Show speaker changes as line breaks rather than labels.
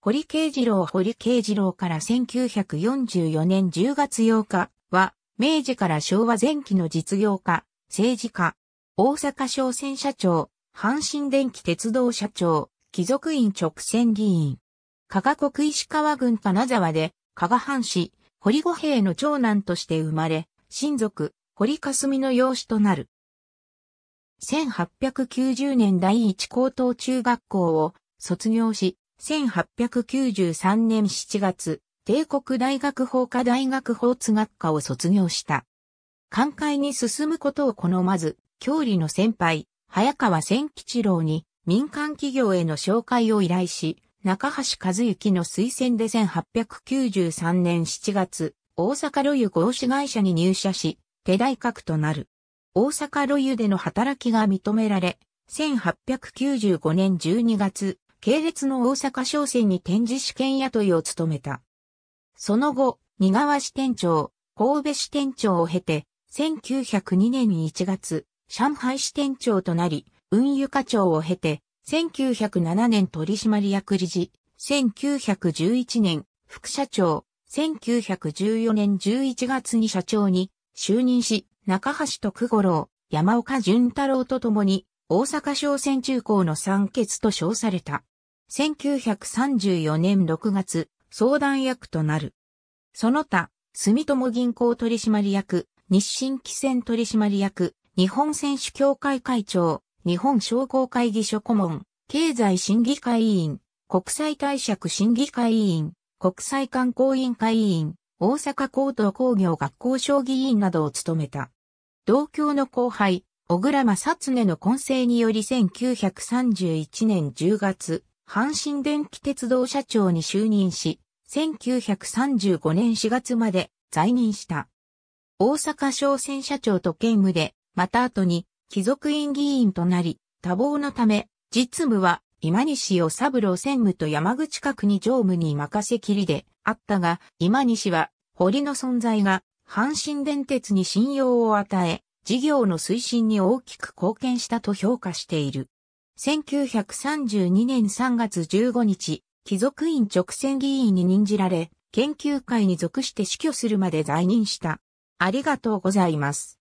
堀慶次郎堀慶次郎から1944年10月8日は、明治から昭和前期の実業家、政治家、大阪商船社長、阪神電気鉄道社長、貴族院直線議員。加賀国石川郡金沢で、加賀藩士、堀五平の長男として生まれ、親族、堀霞の養子となる。1890年第一高等中学校を卒業し、1893年7月、帝国大学法科大学法津学科を卒業した。寛解に進むことを好まず、郷里の先輩、早川千吉郎に民間企業への紹介を依頼し、中橋和幸の推薦で1893年7月、大阪路湯合資会社に入社し、手大格となる。大阪路湯での働きが認められ、1895年12月、系列の大阪商船に展示試験雇いを務めた。その後、新川支店長、神戸支店長を経て、1902年1月、上海支店長となり、運輸課長を経て、1907年取締役理事、1911年副社長、1914年11月に社長に就任し、中橋徳五郎、山岡淳太郎と共に、大阪商船中高の三欠と称された。1934年6月、相談役となる。その他、住友銀行取締役、日清汽船取締役、日本選手協会会長、日本商工会議所顧問、経済審議会委員、国際貸借審議会委員、国際観光委員会委員、大阪高等工業学校将棋委員などを務めた。同郷の後輩、小倉正恒の混成により1931年10月、阪神電気鉄道社長に就任し、1935年4月まで在任した。大阪商船社長と兼務で、また後に貴族院議員となり、多忙のため、実務は今西を三郎専務と山口角に常務に任せきりであったが、今西は堀の存在が阪神電鉄に信用を与え、事業の推進に大きく貢献したと評価している。1932年3月15日、貴族院直選議員に任じられ、研究会に属して死去するまで在任した。ありがとうございます。